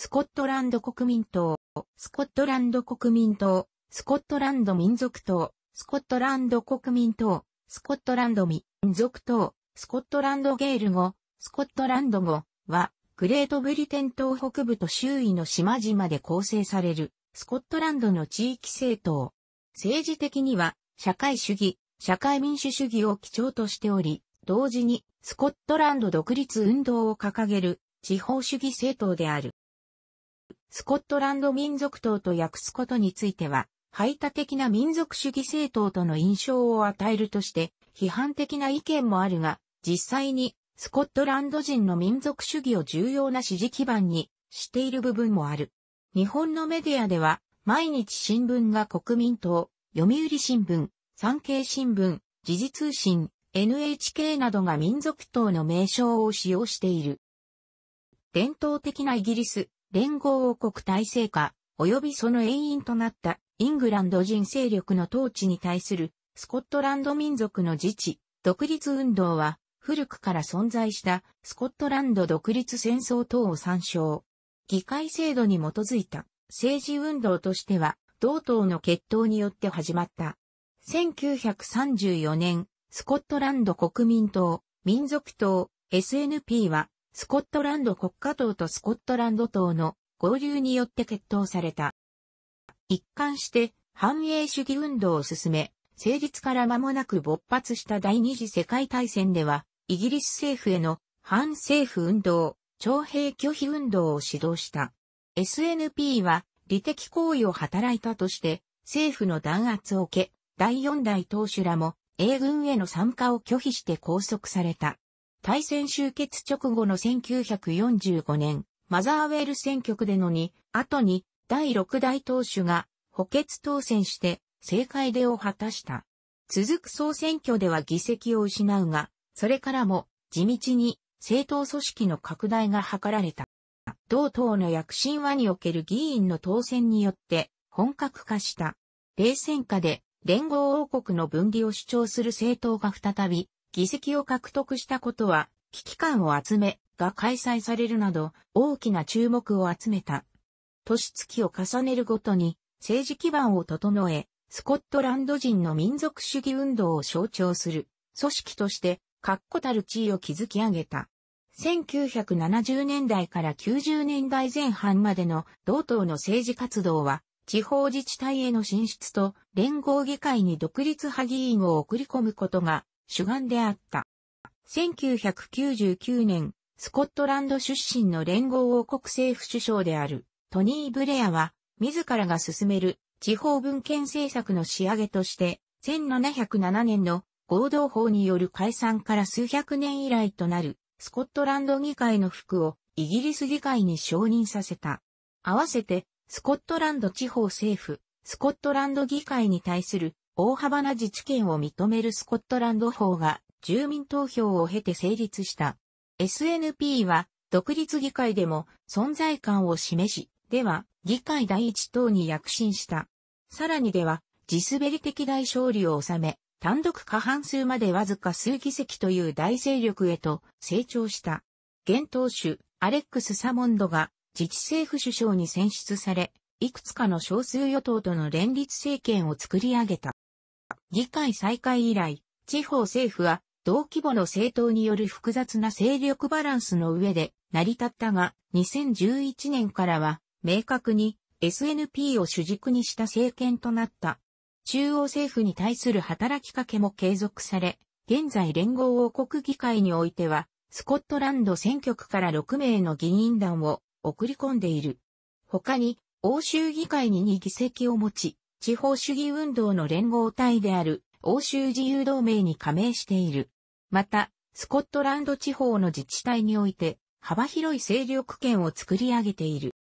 スコットランド国民党、スコットランド国民党、スコットランド民族党、スコットランド国民党、スコットランド民族党、スコットランドゲール語、スコットランド語は、グレートブリテン島北部と周囲の島々で構成される、スコットランドの地域政党。政治的には、社会主義、社会民主主義を基調としており、同時に、スコットランド独立運動を掲げる、地方主義政党である。スコットランド民族党と訳すことについては、排他的な民族主義政党との印象を与えるとして、批判的な意見もあるが、実際に、スコットランド人の民族主義を重要な支持基盤にしている部分もある。日本のメディアでは、毎日新聞が国民党、読売新聞、産経新聞、時事通信、NHK などが民族党の名称を使用している。伝統的なイギリス、連合王国体制下、及びその遠因となったイングランド人勢力の統治に対するスコットランド民族の自治、独立運動は古くから存在したスコットランド独立戦争等を参照。議会制度に基づいた政治運動としては同等の決闘によって始まった。1934年、スコットランド国民党、民族党、SNP はスコットランド国家党とスコットランド党の合流によって決闘された。一貫して反栄主義運動を進め、成立から間もなく勃発した第二次世界大戦では、イギリス政府への反政府運動、徴兵拒否運動を指導した。SNP は利的行為を働いたとして、政府の弾圧を受け、第四代党首らも英軍への参加を拒否して拘束された。対戦終結直後の1945年、マザーウェル選挙区でのに、後に第6代党首が補欠当選して政界出を果たした。続く総選挙では議席を失うが、それからも地道に政党組織の拡大が図られた。同党の躍進はにおける議員の当選によって本格化した。冷戦下で連合王国の分離を主張する政党が再び議席を獲得したことは、危機感を集め、が開催されるなど、大きな注目を集めた。年月を重ねるごとに、政治基盤を整え、スコットランド人の民族主義運動を象徴する、組織として、確固たる地位を築き上げた。1970年代から90年代前半までの同党の政治活動は、地方自治体への進出と連合議会に独立派議員を送り込むことが主眼であった。1999年、スコットランド出身の連合王国政府首相であるトニー・ブレアは、自らが進める地方文献政策の仕上げとして、1707年の合同法による解散から数百年以来となるスコットランド議会の服をイギリス議会に承認させた。合わせて、スコットランド地方政府、スコットランド議会に対する大幅な自治権を認めるスコットランド法が住民投票を経て成立した。SNP は独立議会でも存在感を示し、では議会第一党に躍進した。さらにでは地滑り的大勝利を収め、単独過半数までわずか数議席という大勢力へと成長した。現党首アレックス・サモンドが自治政府首相に選出され、いくつかの少数与党との連立政権を作り上げた。議会再開以来、地方政府は同規模の政党による複雑な勢力バランスの上で成り立ったが、2011年からは明確に SNP を主軸にした政権となった。中央政府に対する働きかけも継続され、現在連合王国議会においては、スコットランド選挙区から6名の議員団を送り込んでいる。他に、欧州議会に2議席を持ち、地方主義運動の連合体である欧州自由同盟に加盟している。また、スコットランド地方の自治体において幅広い勢力圏を作り上げている。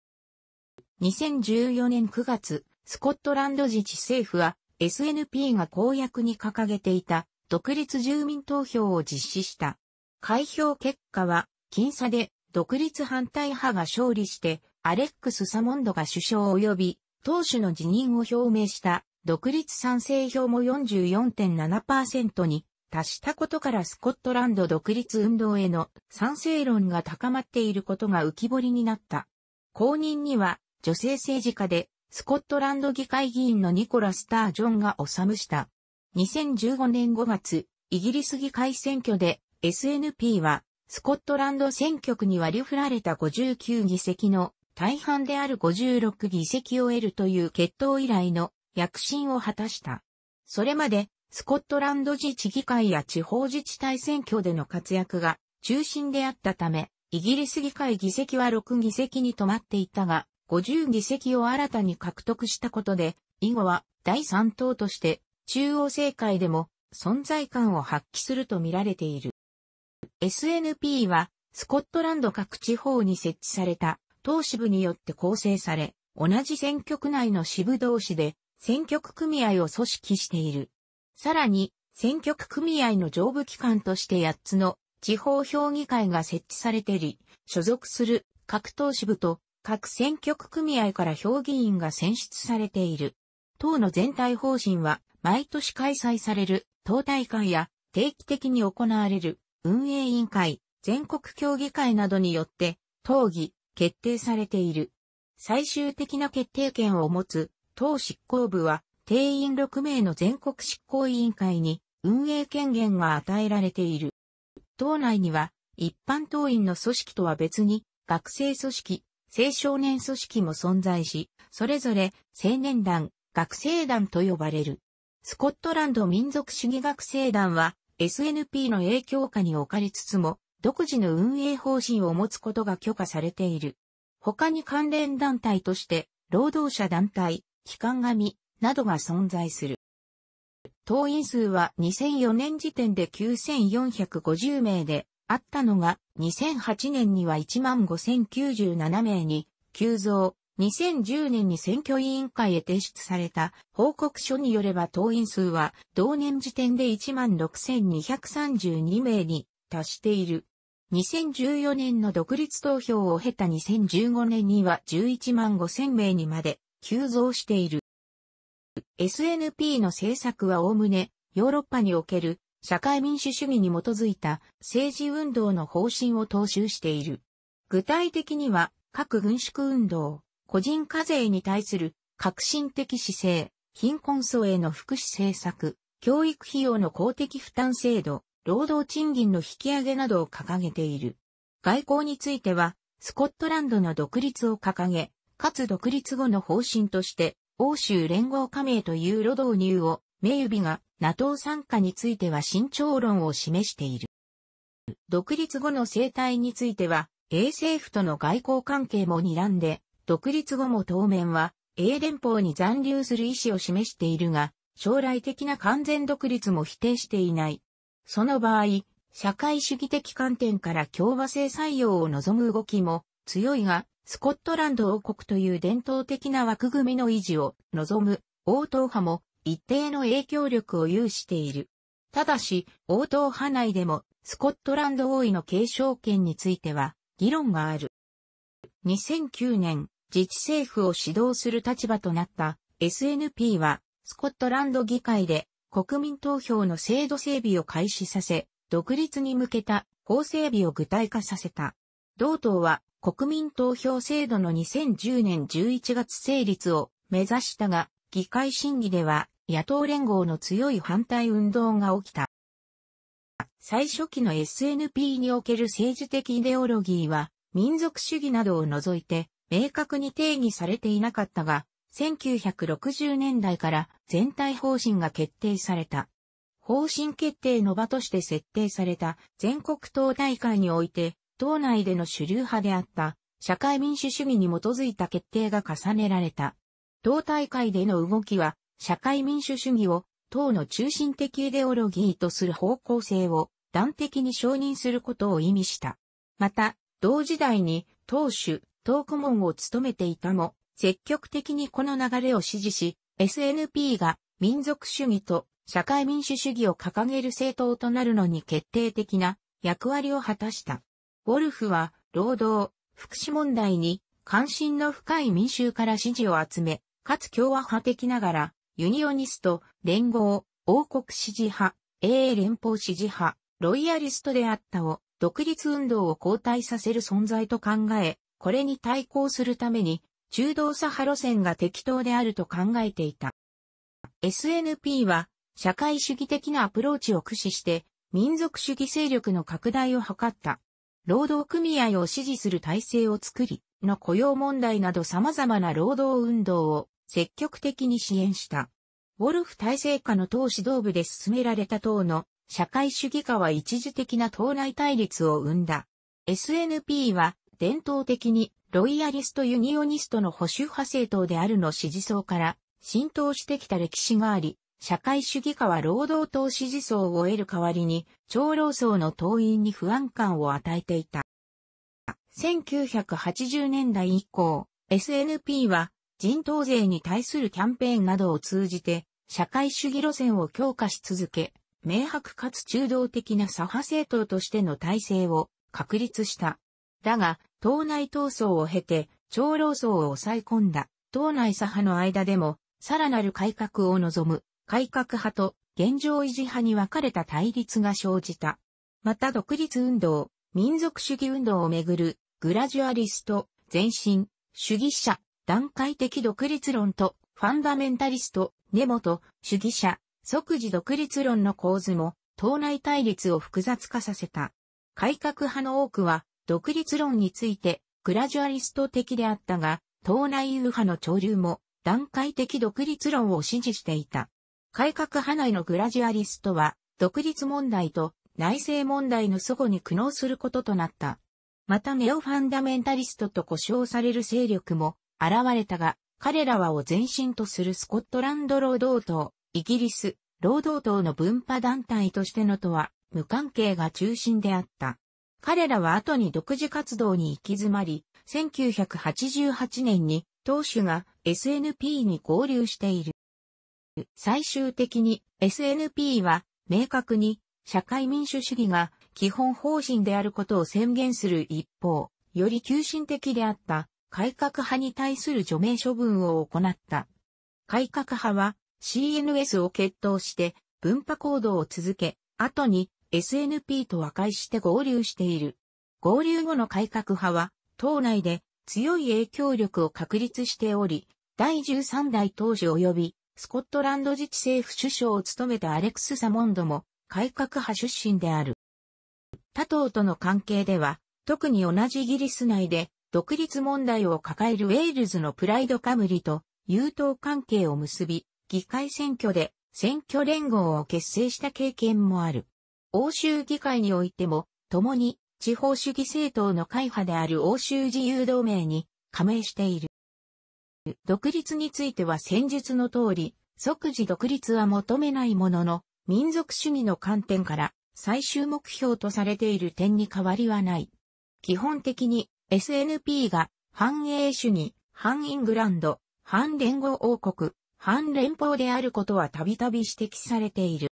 2014年9月、スコットランド自治政府は SNP が公約に掲げていた独立住民投票を実施した。開票結果は、僅差で独立反対派が勝利して、アレックス・サモンドが首相及び党首の辞任を表明した独立賛成票も44.7%に達したことからスコットランド独立運動への賛成論が高まっていることが浮き彫りになった。後任には女性政治家でスコットランド議会議員のニコラ・スター・ジョンが治むした。2015年5月、イギリス議会選挙で SNP はスコットランド選挙区に割り振られた59議席の大半である56議席を得るという決闘以来の躍進を果たした。それまで、スコットランド自治議会や地方自治体選挙での活躍が中心であったため、イギリス議会議席は6議席に止まっていたが、50議席を新たに獲得したことで、以後は第3党として中央政界でも存在感を発揮すると見られている。SNP はスコットランド各地方に設置された党支部によって構成され、同じ選挙区内の支部同士で選挙区組合を組織している。さらに、選挙区組合の上部機関として8つの地方評議会が設置されてり、所属する各党支部と各選挙区組合から評議員が選出されている。党の全体方針は毎年開催される党大会や定期的に行われる運営委員会、全国協議会などによって、党議、決定されている。最終的な決定権を持つ、党執行部は、定員6名の全国執行委員会に運営権限が与えられている。党内には、一般党員の組織とは別に、学生組織、青少年組織も存在し、それぞれ青年団、学生団と呼ばれる。スコットランド民族主義学生団は SNP の影響下に置かれつつも、独自の運営方針を持つことが許可されている。他に関連団体として、労働者団体、機関紙、などが存在する。党員数は2004年時点で9450名であったのが、2008年には15097名に急増。2010年に選挙委員会へ提出された報告書によれば党員数は同年時点で16,232名に達している。2014年の独立投票を経た2015年には11万5千名にまで急増している。SNP の政策はおおむねヨーロッパにおける社会民主主義に基づいた政治運動の方針を踏襲している。具体的には各軍縮運動、個人課税に対する革新的姿勢、貧困層への福祉政策、教育費用の公的負担制度、労働賃金の引き上げなどを掲げている。外交については、スコットランドの独立を掲げ、かつ独立後の方針として、欧州連合加盟という労導入を、名指が NATO 参加については慎重論を示している。独立後の生態については、英政府との外交関係も睨んで、独立後も当面は、英連邦に残留する意思を示しているが、将来的な完全独立も否定していない。その場合、社会主義的観点から共和制採用を望む動きも強いが、スコットランド王国という伝統的な枠組みの維持を望む王党派も一定の影響力を有している。ただし、王党派内でもスコットランド王位の継承権については議論がある。2009年、自治政府を指導する立場となった SNP はスコットランド議会で国民投票の制度整備を開始させ、独立に向けた法整備を具体化させた。同党は国民投票制度の2010年11月成立を目指したが、議会審議では野党連合の強い反対運動が起きた。最初期の SNP における政治的イデオロギーは民族主義などを除いて明確に定義されていなかったが、1960年代から全体方針が決定された。方針決定の場として設定された全国党大会において、党内での主流派であった社会民主主義に基づいた決定が重ねられた。党大会での動きは、社会民主主義を党の中心的イデオロギーとする方向性を断的に承認することを意味した。また、同時代に党首、党顧問を務めていたも、積極的にこの流れを支持し、SNP が民族主義と社会民主主義を掲げる政党となるのに決定的な役割を果たした。ウォルフは労働、福祉問題に関心の深い民衆から支持を集め、かつ共和派的ながら、ユニオニスト、連合、王国支持派、英連邦支持派、ロイヤリストであったを独立運動を後退させる存在と考え、これに対抗するために中道左派路線が適当であると考えていた。SNP は社会主義的なアプローチを駆使して民族主義勢力の拡大を図った。労働組合を支持する体制を作り、の雇用問題など様々な労働運動を積極的に支援した。ウォルフ体制下の党指導部で進められた党の社会主義化は一時的な党内対立を生んだ。SNP は伝統的にロイヤリスト・ユニオニストの保守派政党であるの支持層から浸透してきた歴史があり、社会主義化は労働党支持層を得る代わりに、長老層の党員に不安感を与えていた。1980年代以降、SNP は人頭税に対するキャンペーンなどを通じて、社会主義路線を強化し続け、明白かつ中道的な左派政党としての体制を確立した。だが、党内闘争を経て、長老層を抑え込んだ、党内左派の間でも、さらなる改革を望む、改革派と現状維持派に分かれた対立が生じた。また独立運動、民族主義運動をめぐる、グラジュアリスト、前進、主義者、段階的独立論と、ファンダメンタリスト、根本、主義者、即時独立論の構図も、党内対立を複雑化させた。改革派の多くは、独立論についてグラジュアリスト的であったが、党内右派の潮流も段階的独立論を支持していた。改革派内のグラジュアリストは、独立問題と内政問題の祖母に苦悩することとなった。またネオファンダメンタリストと呼称される勢力も現れたが、彼らはを前身とするスコットランド労働党、イギリス、労働党の分派団体としてのとは無関係が中心であった。彼らは後に独自活動に行き詰まり、1988年に党首が SNP に合流している。最終的に SNP は明確に社会民主主義が基本方針であることを宣言する一方、より急進的であった改革派に対する除名処分を行った。改革派は CNS を決闘して分派行動を続け、後に SNP と和解して合流している。合流後の改革派は、党内で強い影響力を確立しており、第13代当時及び、スコットランド自治政府首相を務めたアレクス・サモンドも、改革派出身である。他党との関係では、特に同じイギリス内で、独立問題を抱えるウェールズのプライドカムリと優等関係を結び、議会選挙で選挙連合を結成した経験もある。欧州議会においても、共に地方主義政党の会派である欧州自由同盟に加盟している。独立については戦術の通り、即時独立は求めないものの、民族主義の観点から最終目標とされている点に変わりはない。基本的に SNP が反英主義、反イングランド、反連合王国、反連邦であることはたびたび指摘されている。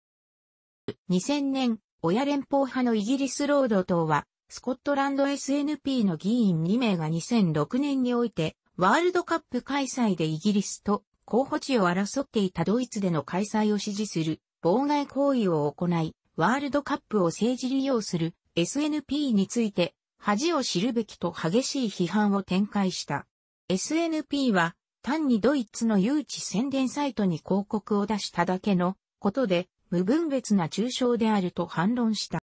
2000年親連邦派のイギリス労働党は、スコットランド SNP の議員2名が2006年において、ワールドカップ開催でイギリスと候補地を争っていたドイツでの開催を支持する妨害行為を行い、ワールドカップを政治利用する SNP について恥を知るべきと激しい批判を展開した。SNP は単にドイツの誘致宣伝サイトに広告を出しただけのことで無分別な抽象であると反論した。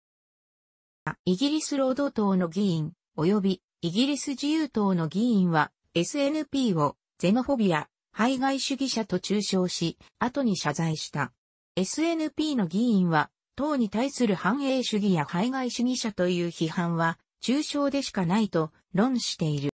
イギリス労働党の議員、及びイギリス自由党の議員は SNP をゼノフォビア、排外主義者と中傷し、後に謝罪した。SNP の議員は、党に対する繁栄主義や排外主義者という批判は、抽象でしかないと論している。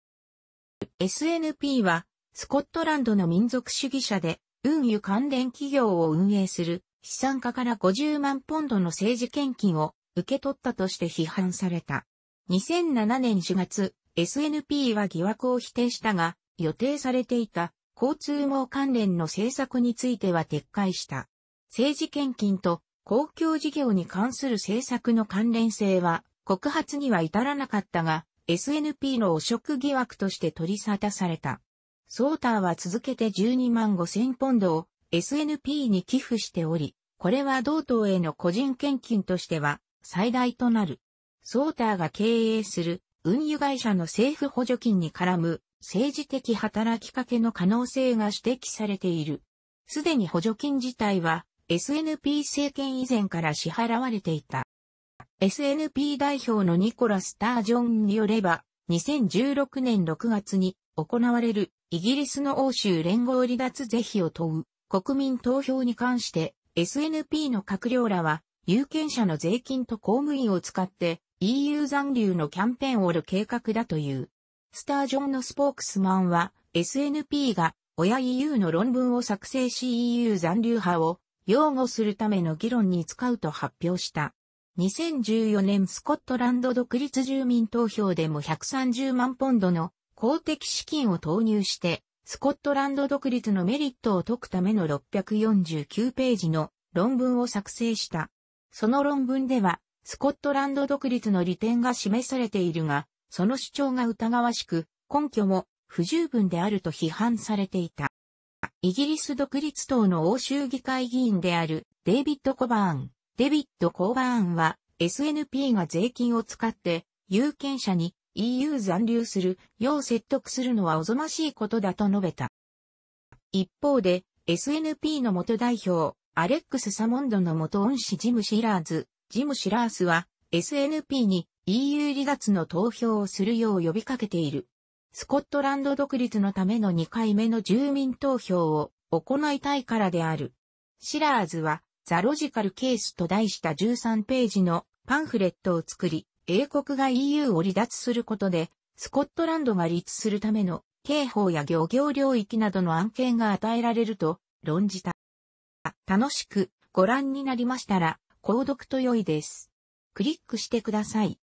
SNP は、スコットランドの民族主義者で、運輸関連企業を運営する資産家から50万ポンドの政治献金を受け取ったとして批判された。2007年4月、SNP は疑惑を否定したが、予定されていた交通網関連の政策については撤回した。政治献金と公共事業に関する政策の関連性は告発には至らなかったが、SNP の汚職疑惑として取り沙汰された。ソーターは続けて12万5千ポンドを SNP に寄付しており、これは同党への個人献金としては最大となる。ソーターが経営する運輸会社の政府補助金に絡む政治的働きかけの可能性が指摘されている。すでに補助金自体は SNP 政権以前から支払われていた。SNP 代表のニコラ・スタージョンによれば、2016年6月に行われるイギリスの欧州連合離脱是非を問う国民投票に関して SNP の閣僚らは有権者の税金と公務員を使って EU 残留のキャンペーンをる計画だという。スタージョンのスポークスマンは SNP が親 EU の論文を作成し EU 残留派を擁護するための議論に使うと発表した。2014年スコットランド独立住民投票でも130万ポンドの公的資金を投入してスコットランド独立のメリットを解くための649ページの論文を作成した。その論文では、スコットランド独立の利点が示されているが、その主張が疑わしく、根拠も不十分であると批判されていた。イギリス独立党の欧州議会議員であるデイビッド・コバーン、デビッド・コーバーンは SNP が税金を使って有権者に EU 残留するよう説得するのはおぞましいことだと述べた。一方で、SNP の元代表、アレックス・サモンドの元恩師ジム・シラーズ、ジム・シラースは、SNP に EU 離脱の投票をするよう呼びかけている。スコットランド独立のための2回目の住民投票を行いたいからである。シラーズは、ザ・ロジカル・ケースと題した13ページのパンフレットを作り、英国が EU を離脱することで、スコットランドが立地するための刑法や漁業領域などの案件が与えられると論じた。楽しくご覧になりましたら、購読と良いです。クリックしてください。